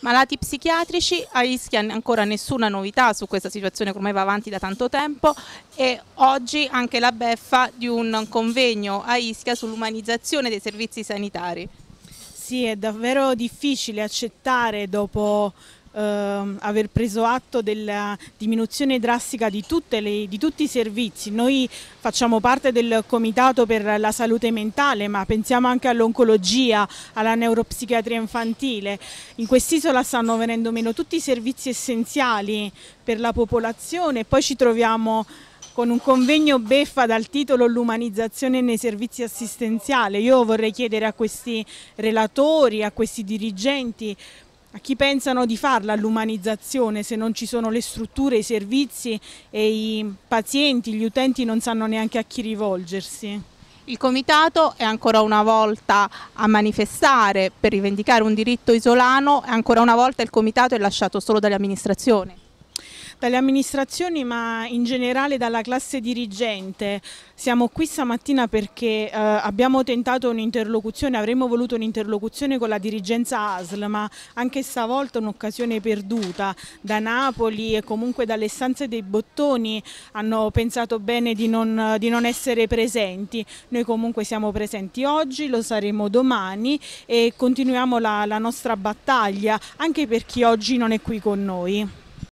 Malati psichiatrici, a Ischia ancora nessuna novità su questa situazione che ormai va avanti da tanto tempo e oggi anche la beffa di un convegno a Ischia sull'umanizzazione dei servizi sanitari. Sì, è davvero difficile accettare dopo ehm, aver preso atto della diminuzione drastica di, le, di tutti i servizi. Noi facciamo parte del Comitato per la Salute Mentale, ma pensiamo anche all'oncologia, alla neuropsichiatria infantile. In quest'isola stanno venendo meno tutti i servizi essenziali per la popolazione e poi ci troviamo con un convegno beffa dal titolo L'umanizzazione nei servizi assistenziali. Io vorrei chiedere a questi relatori, a questi dirigenti a chi pensano di farla l'umanizzazione se non ci sono le strutture, i servizi e i pazienti, gli utenti non sanno neanche a chi rivolgersi. Il Comitato è ancora una volta a manifestare per rivendicare un diritto isolano e ancora una volta il Comitato è lasciato solo dalle amministrazioni dalle amministrazioni ma in generale dalla classe dirigente. Siamo qui stamattina perché eh, abbiamo tentato un'interlocuzione, avremmo voluto un'interlocuzione con la dirigenza ASL, ma anche stavolta un'occasione perduta. Da Napoli e comunque dalle stanze dei bottoni hanno pensato bene di non, di non essere presenti. Noi comunque siamo presenti oggi, lo saremo domani e continuiamo la, la nostra battaglia anche per chi oggi non è qui con noi.